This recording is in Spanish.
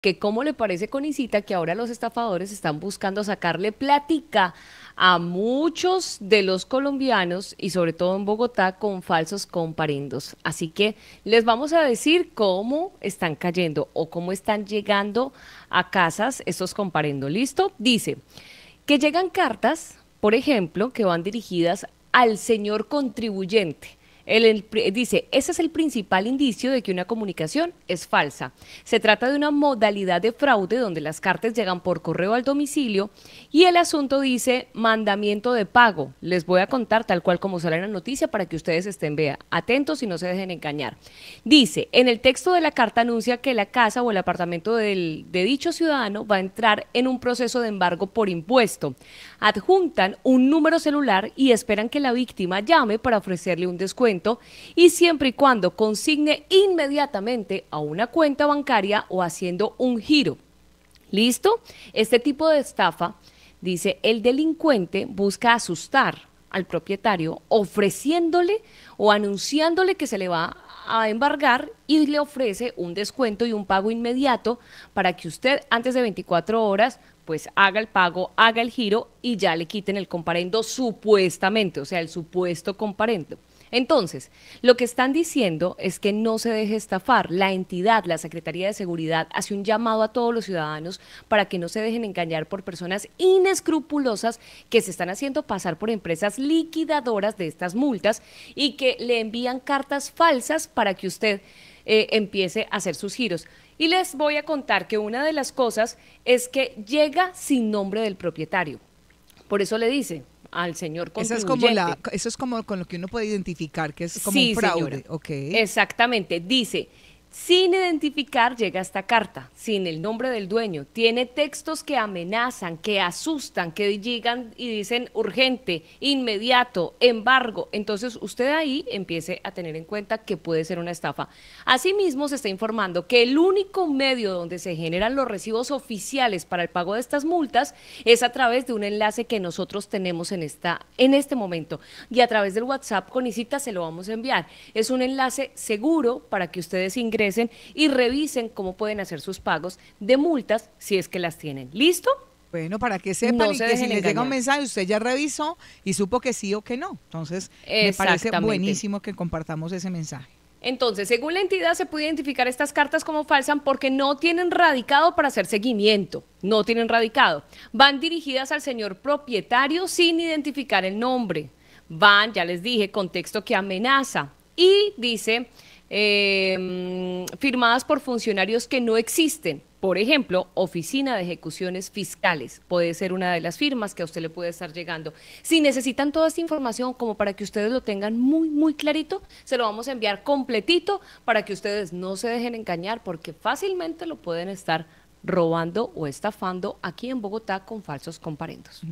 que cómo le parece con incita que ahora los estafadores están buscando sacarle plática a muchos de los colombianos y sobre todo en Bogotá con falsos comparendos. Así que les vamos a decir cómo están cayendo o cómo están llegando a casas estos comparendos. ¿Listo? Dice que llegan cartas, por ejemplo, que van dirigidas al señor contribuyente dice, ese es el principal indicio de que una comunicación es falsa. Se trata de una modalidad de fraude donde las cartas llegan por correo al domicilio y el asunto dice mandamiento de pago. Les voy a contar tal cual como sale en la noticia para que ustedes estén vea, atentos y no se dejen engañar. Dice, en el texto de la carta anuncia que la casa o el apartamento de dicho ciudadano va a entrar en un proceso de embargo por impuesto. Adjuntan un número celular y esperan que la víctima llame para ofrecerle un descuento y siempre y cuando consigne inmediatamente a una cuenta bancaria o haciendo un giro. ¿Listo? Este tipo de estafa, dice, el delincuente busca asustar al propietario ofreciéndole o anunciándole que se le va a embargar y le ofrece un descuento y un pago inmediato para que usted antes de 24 horas pues haga el pago, haga el giro y ya le quiten el comparendo supuestamente, o sea, el supuesto comparendo. Entonces, lo que están diciendo es que no se deje estafar. La entidad, la Secretaría de Seguridad, hace un llamado a todos los ciudadanos para que no se dejen engañar por personas inescrupulosas que se están haciendo pasar por empresas liquidadoras de estas multas y que le envían cartas falsas para que usted eh, empiece a hacer sus giros. Y les voy a contar que una de las cosas es que llega sin nombre del propietario. Por eso le dice, al señor contribuyente. Eso es como, la, eso es como con lo que uno puede identificar que es como un fraude. Exactamente. Dice, sin identificar llega esta carta, sin el nombre del dueño. Tiene textos que amenazan, que asustan, que llegan y dicen urgente, inmediato, embargo. Entonces usted ahí empiece a tener en cuenta que puede ser una estafa. Asimismo, se está informando que el único medio donde se generan los recibos oficiales para el pago de estas multas es a través de un enlace que nosotros tenemos en, esta, en este momento. Y a través del WhatsApp con Isita se lo vamos a enviar. Es un enlace seguro para que ustedes ingresen y revisen cómo pueden hacer sus pagos de multas si es que las tienen. ¿Listo? Bueno, para que sepan que si les llega un mensaje, usted ya revisó y supo que sí o que no. Entonces, me parece buenísimo que compartamos ese mensaje. Entonces, según la entidad, se puede identificar estas cartas como falsas porque no tienen radicado para hacer seguimiento. No tienen radicado. Van dirigidas al señor propietario sin identificar el nombre. Van, ya les dije, contexto que amenaza. Y dice eh, firmadas por funcionarios que no existen. Por ejemplo, Oficina de Ejecuciones Fiscales puede ser una de las firmas que a usted le puede estar llegando. Si necesitan toda esta información como para que ustedes lo tengan muy, muy clarito, se lo vamos a enviar completito para que ustedes no se dejen engañar porque fácilmente lo pueden estar robando o estafando aquí en Bogotá con falsos comparendos.